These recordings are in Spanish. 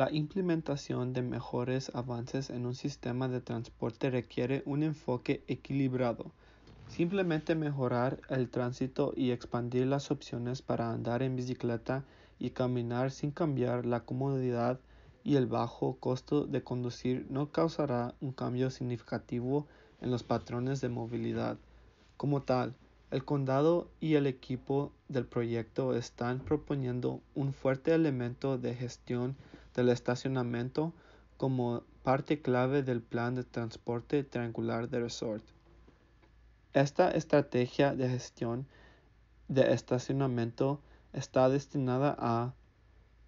La implementación de mejores avances en un sistema de transporte requiere un enfoque equilibrado. Simplemente mejorar el tránsito y expandir las opciones para andar en bicicleta y caminar sin cambiar la comodidad y el bajo costo de conducir no causará un cambio significativo en los patrones de movilidad. Como tal, el condado y el equipo del proyecto están proponiendo un fuerte elemento de gestión del estacionamiento como parte clave del plan de transporte triangular de resort. Esta estrategia de gestión de estacionamiento está destinada a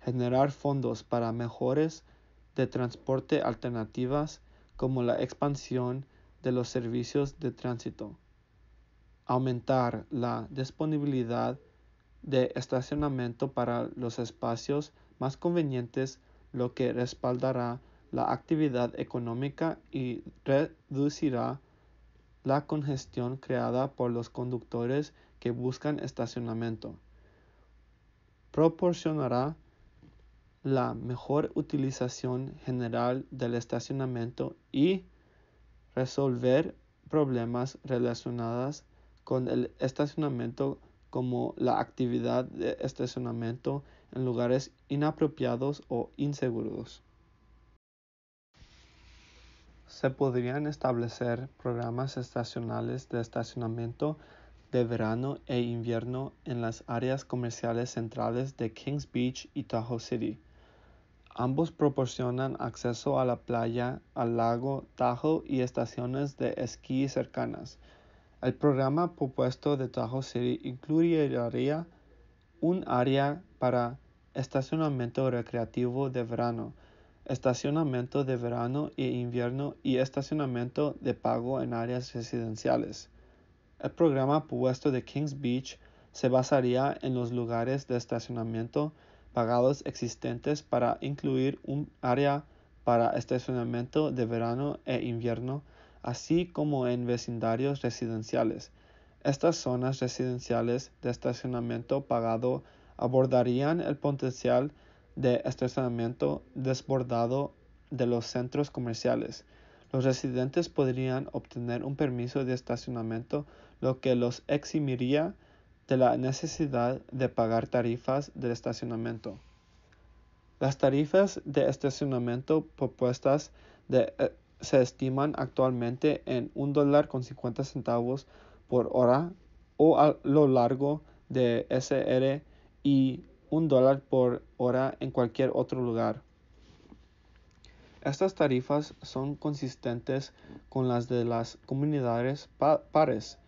generar fondos para mejores de transporte alternativas como la expansión de los servicios de tránsito, aumentar la disponibilidad de estacionamiento para los espacios más convenientes lo que respaldará la actividad económica y reducirá la congestión creada por los conductores que buscan estacionamiento. Proporcionará la mejor utilización general del estacionamiento y resolver problemas relacionados con el estacionamiento como la actividad de estacionamiento en lugares inapropiados o inseguros. Se podrían establecer programas estacionales de estacionamiento de verano e invierno en las áreas comerciales centrales de Kings Beach y Tahoe City. Ambos proporcionan acceso a la playa, al lago Tahoe y estaciones de esquí cercanas. El programa propuesto de Tahoe City incluiría un área para estacionamiento recreativo de verano, estacionamiento de verano e invierno y estacionamiento de pago en áreas residenciales. El programa propuesto de Kings Beach se basaría en los lugares de estacionamiento pagados existentes para incluir un área para estacionamiento de verano e invierno así como en vecindarios residenciales. Estas zonas residenciales de estacionamiento pagado abordarían el potencial de estacionamiento desbordado de los centros comerciales. Los residentes podrían obtener un permiso de estacionamiento, lo que los eximiría de la necesidad de pagar tarifas de estacionamiento. Las tarifas de estacionamiento propuestas de eh, se estiman actualmente en un dólar con 50 centavos por hora o a lo largo de SR y un dólar por hora en cualquier otro lugar. Estas tarifas son consistentes con las de las comunidades pares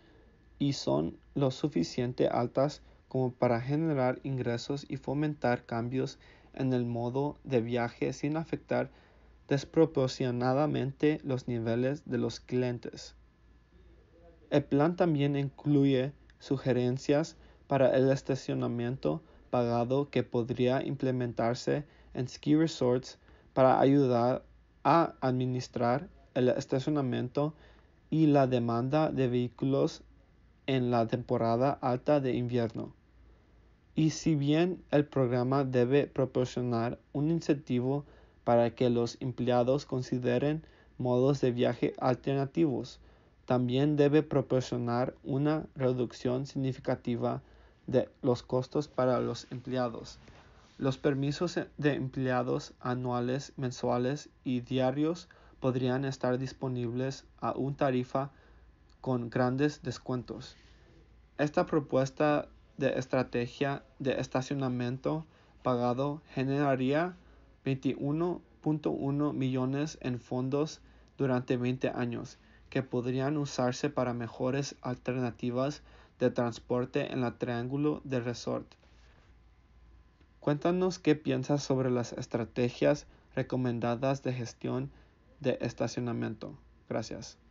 y son lo suficiente altas como para generar ingresos y fomentar cambios en el modo de viaje sin afectar desproporcionadamente los niveles de los clientes. El plan también incluye sugerencias para el estacionamiento pagado que podría implementarse en ski resorts para ayudar a administrar el estacionamiento y la demanda de vehículos en la temporada alta de invierno. Y si bien el programa debe proporcionar un incentivo para que los empleados consideren modos de viaje alternativos. También debe proporcionar una reducción significativa de los costos para los empleados. Los permisos de empleados anuales, mensuales y diarios podrían estar disponibles a una tarifa con grandes descuentos. Esta propuesta de estrategia de estacionamiento pagado generaría 21.1 millones en fondos durante 20 años que podrían usarse para mejores alternativas de transporte en la Triángulo del Resort. Cuéntanos qué piensas sobre las estrategias recomendadas de gestión de estacionamiento. Gracias.